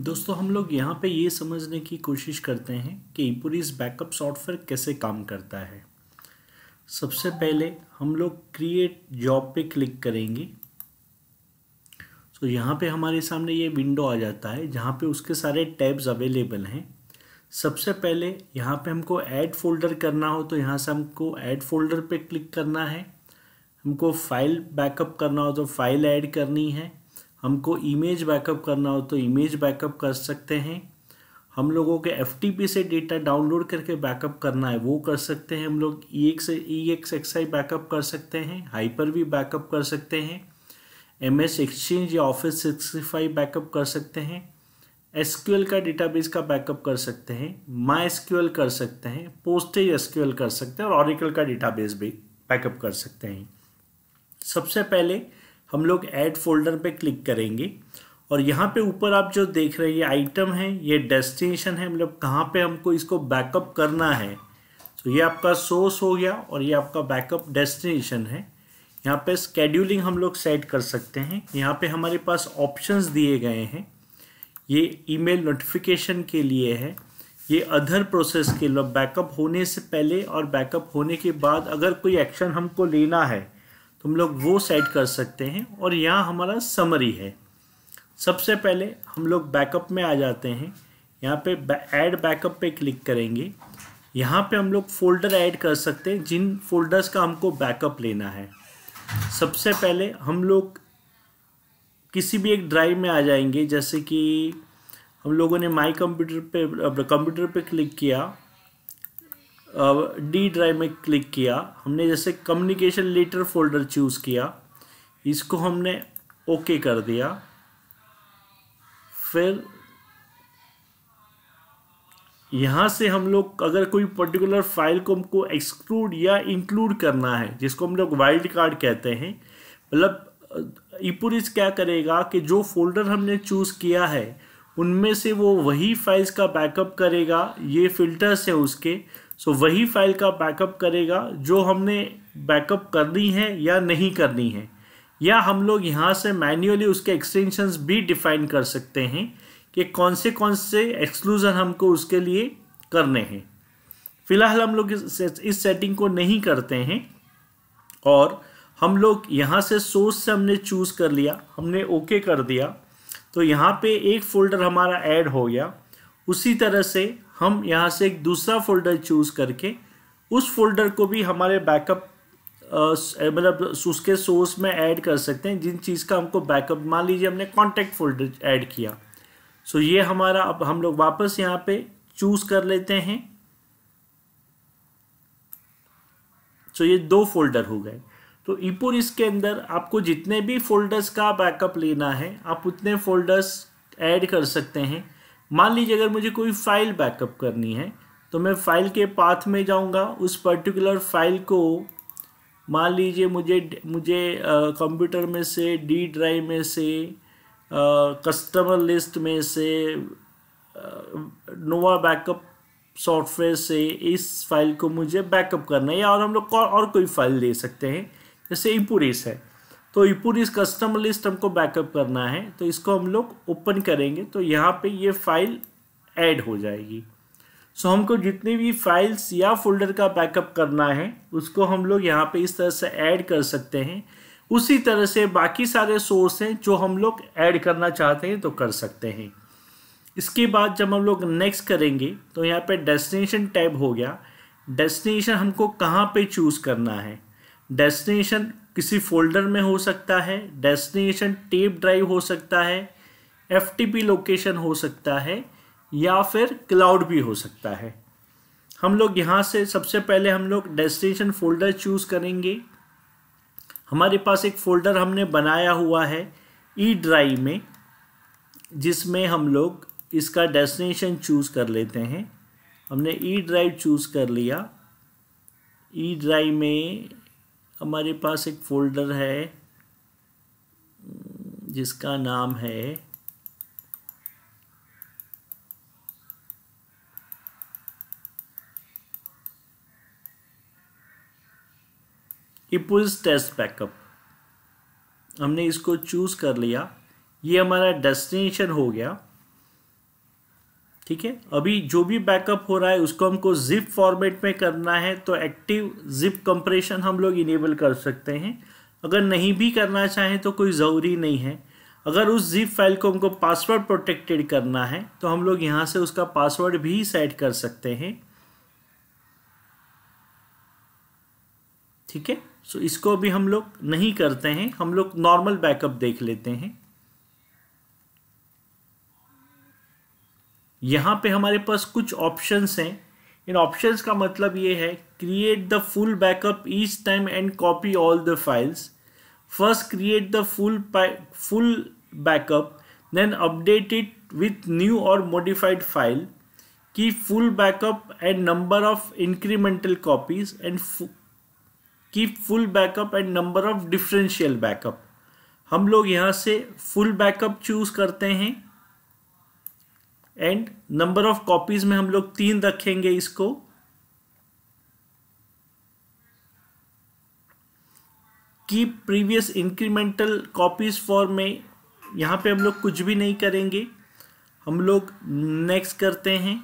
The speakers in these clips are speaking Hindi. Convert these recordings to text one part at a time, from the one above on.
दोस्तों हम लोग यहाँ पे ये समझने की कोशिश करते हैं कि ईपुरीज बैकअप सॉफ्टवेयर कैसे काम करता है सबसे पहले हम लोग क्रिएट जॉब पे क्लिक करेंगे तो यहाँ पे हमारे सामने ये विंडो आ जाता है जहाँ पे उसके सारे टैब्स अवेलेबल हैं सबसे पहले यहाँ पे हमको ऐड फोल्डर करना हो तो यहाँ से हमको ऐड फोल्डर पे क्लिक करना है हमको फाइल बैकअप करना हो तो फाइल ऐड करनी है हमको इमेज बैकअप करना हो तो इमेज बैकअप कर सकते हैं हम लोगों के एफ से डेटा डाउनलोड करके बैकअप करना है वो कर सकते हैं हम लोग E X E X X I backup कर सकते हैं हाइपर भी बैकअप कर सकते हैं एम एस एक्सचेंज या ऑफिस सिक्सटी फाइव बैकअप कर सकते हैं एस का डेटाबेस का बैकअप कर सकते हैं माई एस कर सकते हैं पोस्टेज एस कर सकते हैं और ऑरिकल का डेटाबेस भी बैकअप कर सकते हैं सबसे पहले हम लोग ऐड फोल्डर पे क्लिक करेंगे और यहाँ पे ऊपर आप जो देख रहे हैं ये आइटम है ये डेस्टिनेशन है मतलब कहाँ पे हमको इसको बैकअप करना है तो ये आपका सोर्स हो गया और ये आपका बैकअप डेस्टिनेशन है यहाँ पे स्केड्यूलिंग हम लोग सेट कर सकते हैं यहाँ पे हमारे पास ऑप्शंस दिए गए हैं ये ईमेल नोटिफिकेशन के लिए है ये अदर प्रोसेस के लिए बैकअप होने से पहले और बैकअप होने के बाद अगर कोई एक्शन हमको लेना है तो हम लोग वो सेट कर सकते हैं और यहाँ हमारा समरी है सबसे पहले हम लोग बैकअप में आ जाते हैं यहाँ पे ऐड बैकअप पे क्लिक करेंगे यहाँ पे हम लोग फ़ोल्डर ऐड कर सकते हैं जिन फोल्डर्स का हमको बैकअप लेना है सबसे पहले हम लोग किसी भी एक ड्राइव में आ जाएंगे जैसे कि हम लोगों ने माई कंप्यूटर पे कंप्यूटर पे क्लिक किया डी ड्राइव में क्लिक किया हमने जैसे कम्युनिकेशन लेटर फोल्डर चूज़ किया इसको हमने ओके कर दिया फिर यहाँ से हम लोग अगर कोई पर्टिकुलर फाइल को हमको एक्सक्लूड या इंक्लूड करना है जिसको हम लोग वाइल्ड कार्ड कहते हैं मतलब ईपुरिज क्या करेगा कि जो फोल्डर हमने चूज़ किया है उनमें से वो वही फाइल्स का बैकअप करेगा ये फिल्टर्स है उसके सो वही फाइल का बैकअप करेगा जो हमने बैकअप करनी है या नहीं करनी है या हम लोग यहाँ से मैन्युअली उसके एक्सटेंशंस भी डिफाइन कर सकते हैं कि कौन से कौन से एक्सक्लूज़न हमको उसके लिए करने हैं फिलहाल हम लोग इस, इस सेटिंग को नहीं करते हैं और हम लोग यहाँ से सोर्स से हमने चूज़ कर लिया हमने ओके कर दिया तो यहाँ पे एक फोल्डर हमारा ऐड हो गया उसी तरह से हम यहाँ से एक दूसरा फोल्डर चूज करके उस फोल्डर को भी हमारे बैकअप मतलब उसके सोर्स में ऐड कर सकते हैं जिन चीज़ का हमको बैकअप मान लीजिए हमने कॉन्टैक्ट फोल्डर ऐड किया सो ये हमारा अब हम लोग वापस यहाँ पे चूज़ कर लेते हैं सो ये दो फोल्डर हो गए तो ईपुर इसके अंदर आपको जितने भी फोल्डर्स का बैकअप लेना है आप उतने फोल्डर्स ऐड कर सकते हैं मान लीजिए अगर मुझे कोई फाइल बैकअप करनी है तो मैं फाइल के पाथ में जाऊंगा उस पर्टिकुलर फाइल को मान लीजिए मुझे मुझे कंप्यूटर में से डी ड्राइव में से कस्टमर लिस्ट में से नोवा बैकअप सॉफ्टवेयर से इस फाइल को मुझे बैकअप करना है या और हम लोग और कोई फाइल ले सकते हैं जैसे इम्पोरेस है तो ये पूरी कस्टमर लिस्ट हमको बैकअप करना है तो इसको हम लोग ओपन करेंगे तो यहाँ पे ये फाइल ऐड हो जाएगी सो हमको जितनी भी फाइल्स या फोल्डर का बैकअप करना है उसको हम लोग यहाँ पे इस तरह से ऐड कर सकते हैं उसी तरह से बाकी सारे सोर्स हैं जो हम लोग ऐड करना चाहते हैं तो कर सकते हैं इसके बाद जब हम लोग नेक्स्ट करेंगे तो यहाँ पर डेस्टिनेशन टैब हो गया डेस्टिनेशन हमको कहाँ पर चूज़ करना है डेस्टिनेशन किसी फोल्डर में हो सकता है डेस्टिनेशन टेप ड्राइव हो सकता है एफ लोकेशन हो सकता है या फिर क्लाउड भी हो सकता है हम लोग यहाँ से सबसे पहले हम लोग डेस्टिनेशन फोल्डर चूज़ करेंगे हमारे पास एक फ़ोल्डर हमने बनाया हुआ है ई ड्राइव में जिसमें हम लोग इसका डेस्टिनेशन चूज़ कर लेते हैं हमने ई ड्राइव चूज़ कर लिया ई ड्राइव में हमारे पास एक फोल्डर है जिसका नाम है इपुल्स टेस्ट बैकअप हमने इसको चूज़ कर लिया ये हमारा डेस्टिनेशन हो गया ठीक है अभी जो भी बैकअप हो रहा है उसको हमको जिप फॉर्मेट में करना है तो एक्टिव जिप कंप्रेशन हम लोग इनेबल कर सकते हैं अगर नहीं भी करना चाहें तो कोई ज़रूरी नहीं है अगर उस जिप फाइल को हमको पासवर्ड प्रोटेक्टेड करना है तो हम लोग यहाँ से उसका पासवर्ड भी सेट कर सकते हैं ठीक है सो इसको भी हम लोग नहीं करते हैं हम लोग नॉर्मल बैकअप देख लेते हैं यहाँ पे हमारे पास कुछ ऑप्शंस हैं इन ऑप्शंस का मतलब ये है create the full backup each time and copy all the files first create the full full backup then update it with new और मॉडिफाइड फाइल की full backup and number of incremental copies and की full backup and number of differential backup हम लोग यहाँ से फुल बैकअप चूज करते हैं एंड नंबर ऑफ कॉपीज में हम लोग तीन रखेंगे इसको की प्रीवियस इंक्रीमेंटल कॉपीज फॉर में यहाँ पे हम लोग कुछ भी नहीं करेंगे हम लोग नेक्स्ट करते हैं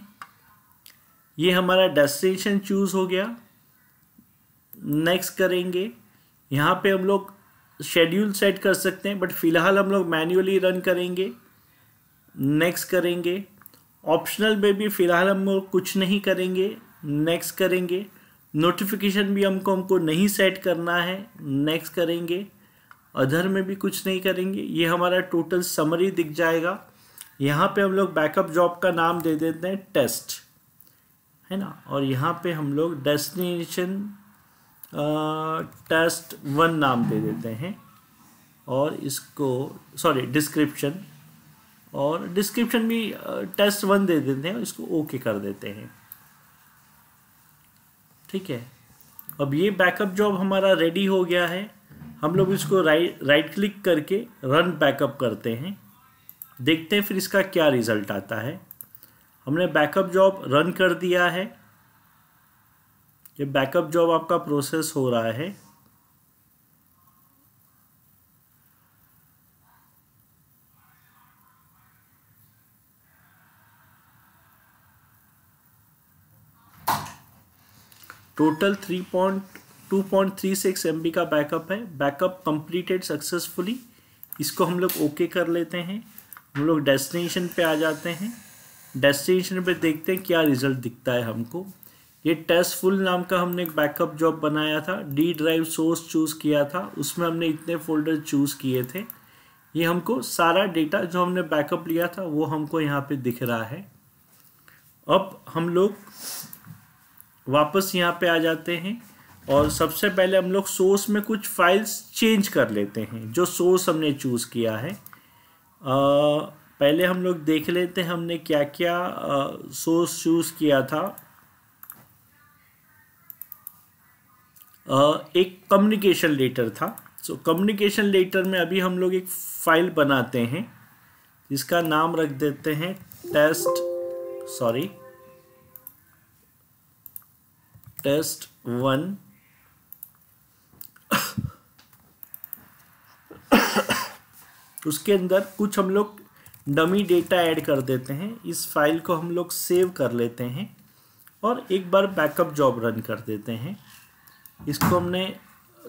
ये हमारा डेस्टिनेशन चूज़ हो गया नेक्स्ट करेंगे यहाँ पे हम लोग शेड्यूल सेट कर सकते हैं बट फिलहाल हम लोग मैन्युअली रन करेंगे नेक्स्ट करेंगे ऑप्शनल में भी फ़िलहाल हम कुछ नहीं करेंगे नेक्स्ट करेंगे नोटिफिकेशन भी हमको हमको नहीं सेट करना है नेक्स्ट करेंगे अधर में भी कुछ नहीं करेंगे ये हमारा टोटल समरी दिख जाएगा यहाँ पे हम लोग बैकअप जॉब का नाम दे देते हैं टेस्ट है ना और यहाँ पे हम लोग डेस्टिनेशन टेस्ट वन नाम दे देते हैं और इसको सॉरी डिस्क्रिप्शन और डिस्क्रिप्शन भी टेस्ट वन दे देते हैं इसको ओके कर देते हैं ठीक है अब ये बैकअप जॉब हमारा रेडी हो गया है हम लोग इसको राइट राइट क्लिक करके रन बैकअप करते हैं देखते हैं फिर इसका क्या रिजल्ट आता है हमने बैकअप जॉब रन कर दिया है ये बैकअप जॉब आपका प्रोसेस हो रहा है total three point two point three six M B का बैकअप है बैकअप कंप्लीटेड सक्सेसफुली इसको हम लोग ओके कर लेते हैं हम लोग डेस्टिनेशन पे आ जाते हैं डेस्टिनेशन पे देखते हैं क्या रिजल्ट दिखता है हमको ये टेस्ट फुल नाम का हमने एक बैकअप जॉब बनाया था डी ड्राइव सोर्स चूज़ किया था उसमें हमने इतने फोल्डर चूज़ किए थे ये हमको सारा डेटा जो हमने बैकअप लिया था वो हमको यहाँ पे दिख रहा है अब हम लोग वापस यहाँ पे आ जाते हैं और सबसे पहले हम लोग सोर्स में कुछ फाइल्स चेंज कर लेते हैं जो सोर्स हमने चूज़ किया है आ, पहले हम लोग देख लेते हैं हमने क्या क्या सोर्स चूज़ किया था आ, एक कम्युनिकेशन लेटर था सो कम्युनिकेशन लेटर में अभी हम लोग एक फाइल बनाते हैं जिसका नाम रख देते हैं टेस्ट सॉरी टेस्ट वन उसके अंदर कुछ हम लोग डमी डेटा ऐड कर देते हैं इस फाइल को हम लोग सेव कर लेते हैं और एक बार बैकअप जॉब रन कर देते हैं इसको हमने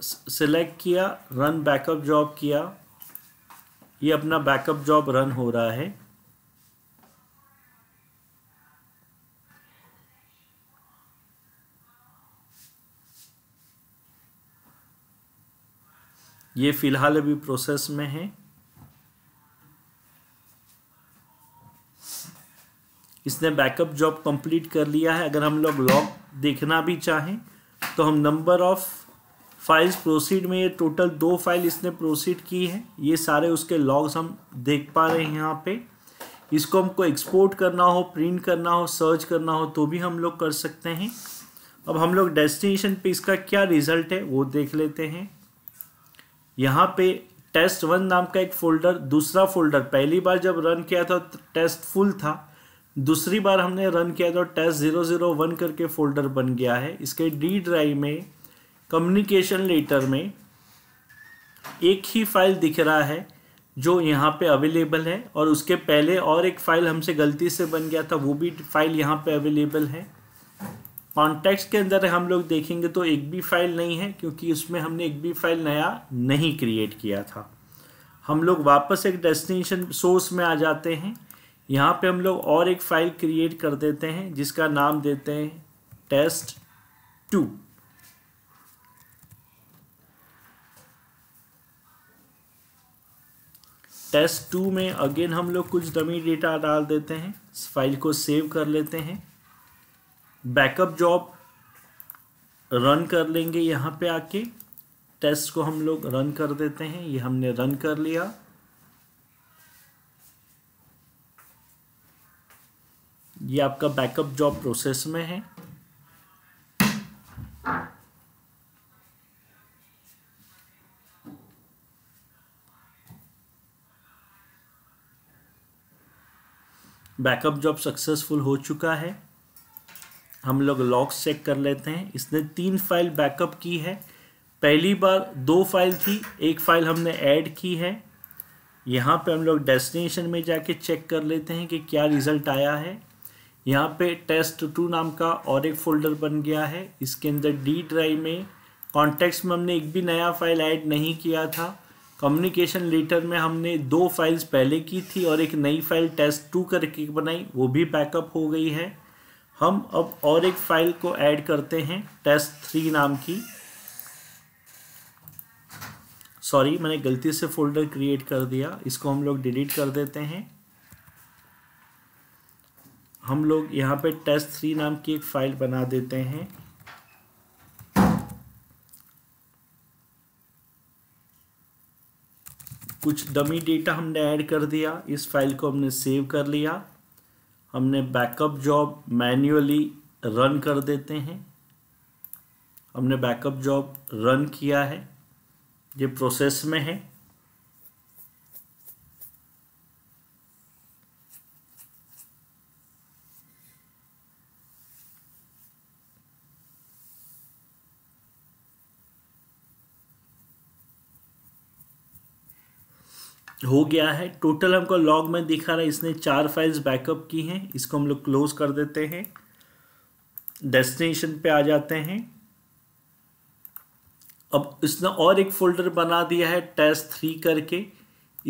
सेलेक्ट किया रन बैकअप जॉब किया ये अपना बैकअप जॉब रन हो रहा है ये फिलहाल अभी प्रोसेस में है इसने बैकअप जॉब कंप्लीट कर लिया है अगर हम लोग लॉग देखना भी चाहें तो हम नंबर ऑफ फाइल्स प्रोसीड में ये टोटल दो फाइल इसने प्रोसीड की है ये सारे उसके लॉग्स हम देख पा रहे हैं यहाँ पे इसको हमको एक्सपोर्ट करना हो प्रिंट करना हो सर्च करना हो तो भी हम लोग कर सकते हैं अब हम लोग डेस्टिनेशन पे इसका क्या रिजल्ट है वो देख लेते हैं यहाँ पे टेस्ट वन नाम का एक फोल्डर दूसरा फोल्डर पहली बार जब रन किया था टेस्ट फुल था दूसरी बार हमने रन किया तो टेस्ट ज़ीरो ज़ीरो वन करके फोल्डर बन गया है इसके डी ड्राइव में कम्युनिकेशन लेटर में एक ही फाइल दिख रहा है जो यहाँ पे अवेलेबल है और उसके पहले और एक फ़ाइल हमसे गलती से बन गया था वो भी फाइल यहाँ पे अवेलेबल है कॉन्टेक्स्ट के अंदर हम लोग देखेंगे तो एक भी फाइल नहीं है क्योंकि उसमें हमने एक भी फाइल नया नहीं क्रिएट किया था हम लोग वापस एक डेस्टिनेशन सोर्स में आ जाते हैं यहाँ पे हम लोग और एक फाइल क्रिएट कर देते हैं जिसका नाम देते हैं टेस्ट टू टेस्ट टू में अगेन हम लोग कुछ डमी डेटा डाल देते हैं फाइल को सेव कर लेते हैं बैकअप जॉब रन कर लेंगे यहाँ पे आके टेस्ट को हम लोग रन कर देते हैं ये हमने रन कर लिया ये आपका बैकअप जॉब प्रोसेस में है बैकअप जॉब सक्सेसफुल हो चुका है हम लोग लॉक्स चेक कर लेते हैं इसने तीन फाइल बैकअप की है पहली बार दो फाइल थी एक फाइल हमने ऐड की है यहाँ पे हम लोग डेस्टिनेशन में जाके चेक कर लेते हैं कि क्या रिज़ल्ट आया है यहाँ पे टेस्ट टू नाम का और एक फोल्डर बन गया है इसके अंदर डी ड्राइव में कॉन्टेक्स्ट में हमने एक भी नया फाइल ऐड नहीं किया था कम्युनिकेशन लेटर में हमने दो फाइल्स पहले की थी और एक नई फाइल टेस्ट टू करके बनाई वो भी बैकअप हो गई है हम अब और एक फाइल को ऐड करते हैं टेस्ट थ्री नाम की सॉरी मैंने गलती से फोल्डर क्रिएट कर दिया इसको हम लोग डिलीट कर देते हैं हम लोग यहाँ पे टेस्ट थ्री नाम की एक फाइल बना देते हैं कुछ डमी डेटा हमने ऐड कर दिया इस फाइल को हमने सेव कर लिया हमने बैकअप जॉब मैन्युअली रन कर देते हैं हमने बैकअप जॉब रन किया है ये प्रोसेस में है हो गया है टोटल हमको लॉग में दिखा रहा है इसने चार फाइल्स बैकअप की हैं इसको हम लोग क्लोज कर देते हैं डेस्टिनेशन पे आ जाते हैं अब इसने और एक फोल्डर बना दिया है टेस्ट थ्री करके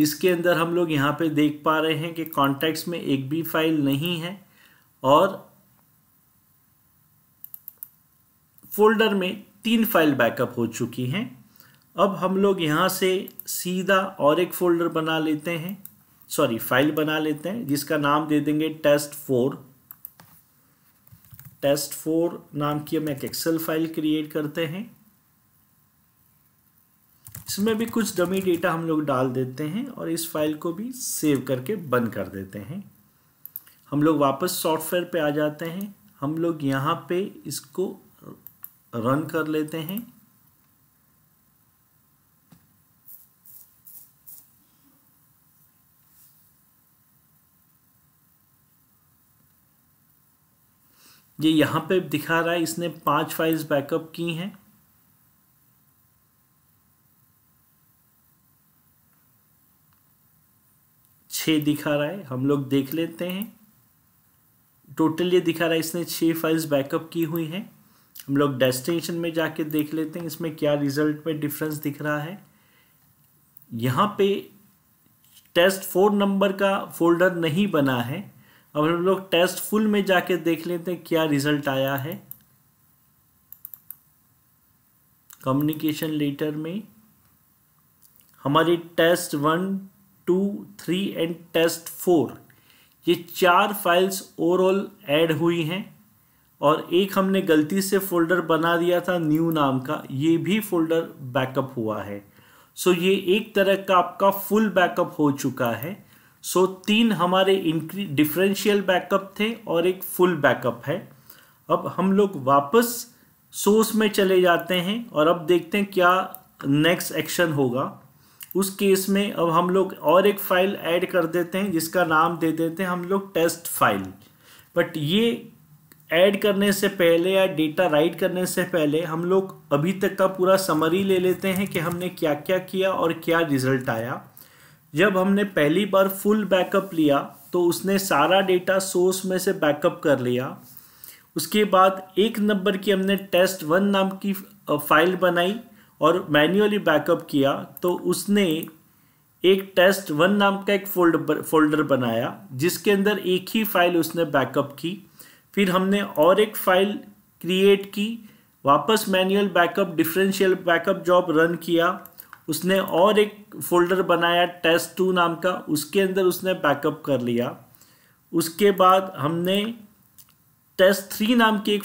इसके अंदर हम लोग यहाँ पे देख पा रहे हैं कि कॉन्टैक्ट्स में एक भी फाइल नहीं है और फोल्डर में तीन फाइल बैकअप हो चुकी हैं अब हम लोग यहाँ से सीधा और एक फोल्डर बना लेते हैं सॉरी फाइल बना लेते हैं जिसका नाम दे देंगे टेस्ट फोर टेस्ट फोर नाम की हम एक एक्सेल फाइल क्रिएट करते हैं इसमें भी कुछ डमी डेटा हम लोग डाल देते हैं और इस फाइल को भी सेव करके बंद कर देते हैं हम लोग वापस सॉफ्टवेयर पे आ जाते हैं हम लोग यहाँ पे इसको रन कर लेते हैं ये यहाँ पे दिखा रहा है इसने पांच फाइल्स बैकअप की हैं छः दिखा रहा है हम लोग देख लेते हैं टोटल ये दिखा रहा है इसने छः फाइल्स बैकअप की हुई हैं हम लोग डेस्टिनेशन में जाके देख लेते हैं इसमें क्या रिजल्ट में डिफरेंस दिख रहा है यहाँ पे टेस्ट फोर नंबर का फोल्डर नहीं बना है अब हम लोग टेस्ट फुल में जाके देख लेते हैं क्या रिजल्ट आया है कम्युनिकेशन लेटर में हमारी test one two three and test four ये चार फाइल्स ओवरऑल ऐड हुई हैं और एक हमने गलती से फोल्डर बना दिया था न्यू नाम का ये भी फोल्डर बैकअप हुआ है सो so ये एक तरह का आपका फुल बैकअप हो चुका है सो so, तीन हमारे इंक्री डिफरेंशियल बैकअप थे और एक फुल बैकअप है अब हम लोग वापस सोर्स में चले जाते हैं और अब देखते हैं क्या नेक्स्ट एक्शन होगा उस केस में अब हम लोग और एक फाइल ऐड कर देते हैं जिसका नाम दे देते हैं हम लोग टेस्ट फाइल बट ये ऐड करने से पहले या डेटा राइट करने से पहले हम लोग अभी तक का पूरा समरी ले लेते हैं कि हमने क्या क्या किया और क्या रिजल्ट आया जब हमने पहली बार फुल बैकअप लिया तो उसने सारा डेटा सोर्स में से बैकअप कर लिया उसके बाद एक नंबर की हमने टेस्ट वन नाम की फाइल बनाई और मैन्युअली बैकअप किया तो उसने एक टेस्ट वन नाम का एक फोल्ड फोल्डर बनाया जिसके अंदर एक ही फाइल उसने बैकअप की फिर हमने और एक फाइल क्रिएट की वापस manual backup differential backup job run किया उसने और एक फोल्डर बनाया टेस्ट टू नाम का उसके अंदर उसने बैकअप कर लिया उसके बाद हमने टेस्ट थ्री नाम की एक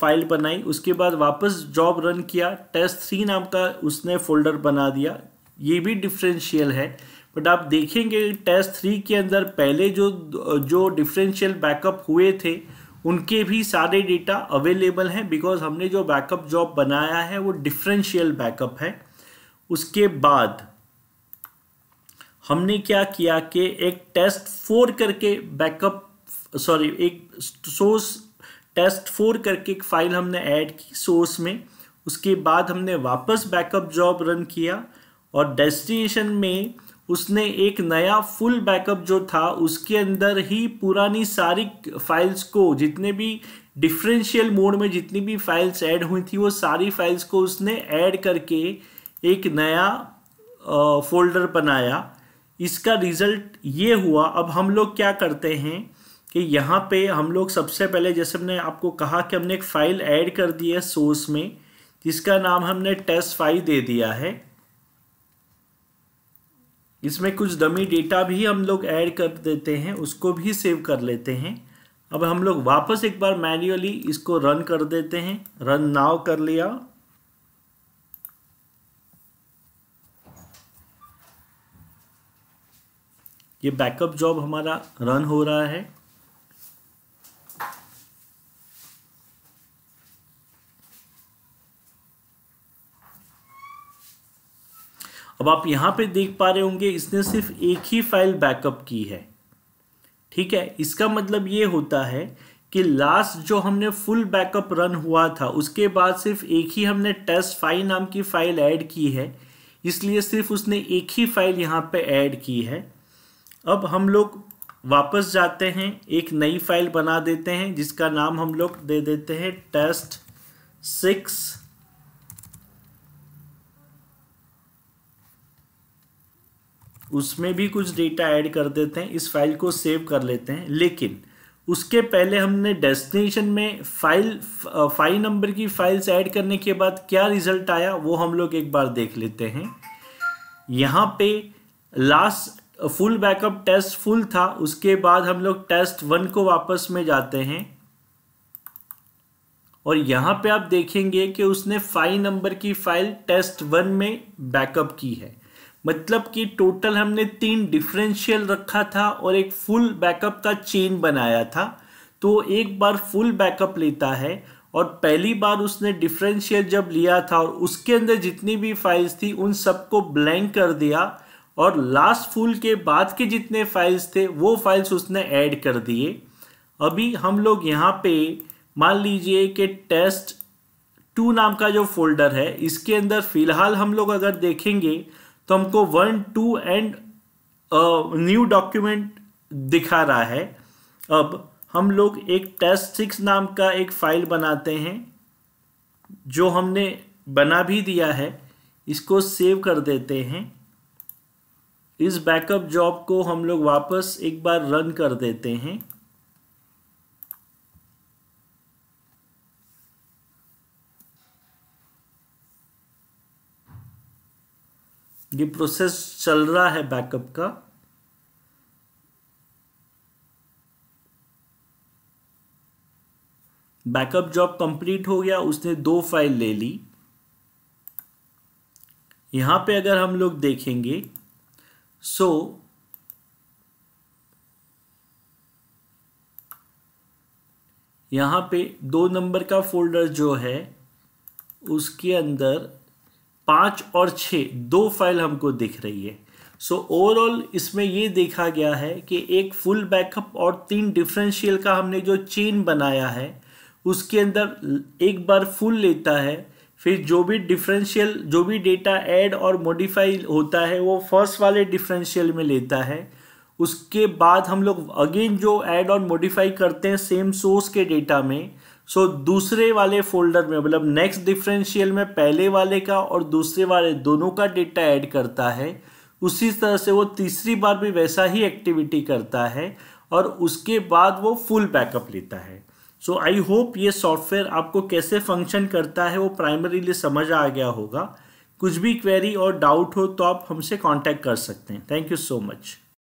फाइल बनाई उसके बाद वापस जॉब रन किया टेस्ट थ्री नाम का उसने फोल्डर बना दिया ये भी डिफरेंशियल है बट आप देखेंगे टेस्ट थ्री के अंदर पहले जो जो डिफरेंशियल बैकअप हुए थे उनके भी सारे डेटा अवेलेबल हैं बिकॉज हमने जो बैकअप जॉब बनाया है वो डिफरेंशियल बैकअप है उसके बाद हमने क्या किया कि एक टेस्ट फोर करके बैकअप सॉरी एक सोर्स टेस्ट फोर करके एक फाइल हमने ऐड की सोर्स में उसके बाद हमने वापस बैकअप जॉब रन किया और डेस्टिनेशन में उसने एक नया फुल बैकअप जो था उसके अंदर ही पुरानी सारी फाइल्स को जितने भी डिफरेंशियल मोड में जितनी भी फाइल्स ऐड हुई थी वो सारी फाइल्स को उसने ऐड करके एक नया फोल्डर बनाया इसका रिज़ल्ट ये हुआ अब हम लोग क्या करते हैं कि यहाँ पे हम लोग सबसे पहले जैसे हमने आपको कहा कि हमने एक फ़ाइल ऐड कर दी है सोर्स में जिसका नाम हमने टेस्ट फाइल दे दिया है इसमें कुछ डमी डेटा भी हम लोग ऐड कर देते हैं उसको भी सेव कर लेते हैं अब हम लोग वापस एक बार मैन्युअली इसको रन कर देते हैं रन नाव कर लिया ये बैकअप जॉब हमारा रन हो रहा है अब आप यहां पे देख पा रहे होंगे इसने सिर्फ एक ही फाइल बैकअप की है ठीक है इसका मतलब ये होता है कि लास्ट जो हमने फुल बैकअप रन हुआ था उसके बाद सिर्फ एक ही हमने टेस्ट फाइल नाम की फाइल ऐड की है इसलिए सिर्फ उसने एक ही फाइल यहां पे ऐड की है अब हम लोग वापस जाते हैं एक नई फाइल बना देते हैं जिसका नाम हम लोग दे देते हैं टेस्ट सिक्स उसमें भी कुछ डेटा ऐड कर देते हैं इस फाइल को सेव कर लेते हैं लेकिन उसके पहले हमने डेस्टिनेशन में फाइल फाइल नंबर की फाइल्स ऐड करने के बाद क्या रिजल्ट आया वो हम लोग एक बार देख लेते हैं यहाँ पे last full backup test full था उसके बाद हम लोग टेस्ट वन को वापस में जाते हैं और यहाँ पे आप देखेंगे कि उसने फाइव नंबर की फाइल टेस्ट वन में बैकअप की है मतलब कि टोटल हमने तीन डिफरेंशियल रखा था और एक फुल बैकअप का चेन बनाया था तो एक बार फुल बैकअप लेता है और पहली बार उसने डिफरेंशियल जब लिया था और उसके अंदर जितनी भी फाइल्स थी उन सबको ब्लैंक कर दिया और लास्ट फूल के बाद के जितने फाइल्स थे वो फाइल्स उसने ऐड कर दिए अभी हम लोग यहाँ पे मान लीजिए कि टेस्ट टू नाम का जो फोल्डर है इसके अंदर फिलहाल हम लोग अगर देखेंगे तो हमको one two and new document दिखा रहा है अब हम लोग एक टेस्ट सिक्स नाम का एक फाइल बनाते हैं जो हमने बना भी दिया है इसको सेव कर देते हैं इस बैकअप जॉब को हम लोग वापस एक बार रन कर देते हैं ये प्रोसेस चल रहा है बैकअप का बैकअप जॉब कंप्लीट हो गया उसने दो फाइल ले ली यहां पे अगर हम लोग देखेंगे So यहां पे दो नंबर का फोल्डर जो है उसके अंदर पांच और छ दो फाइल हमको दिख रही है सो so, ओवरऑल इसमें यह देखा गया है कि एक फुल बैकअप और तीन डिफरेंशियल का हमने जो चेन बनाया है उसके अंदर एक बार फुल लेता है फिर जो भी डिफरेंशियल जो भी डेटा ऐड और मॉडिफाई होता है वो फर्स्ट वाले डिफरेंशियल में लेता है उसके बाद हम लोग अगेन जो ऐड और मॉडिफाई करते हैं सेम सोर्स के डेटा में सो so, दूसरे वाले फोल्डर में मतलब नेक्स्ट डिफरेंशियल में पहले वाले का और दूसरे वाले दोनों का डेटा ऐड करता है उसी तरह से वो तीसरी बार भी वैसा ही एक्टिविटी करता है और उसके बाद वो फुल बैकअप लेता है सो आई होप ये सॉफ्टवेयर आपको कैसे फंक्शन करता है वो प्राइमरीली समझ आ गया होगा कुछ भी क्वेरी और डाउट हो तो आप हमसे कॉन्टैक्ट कर सकते हैं थैंक यू सो मच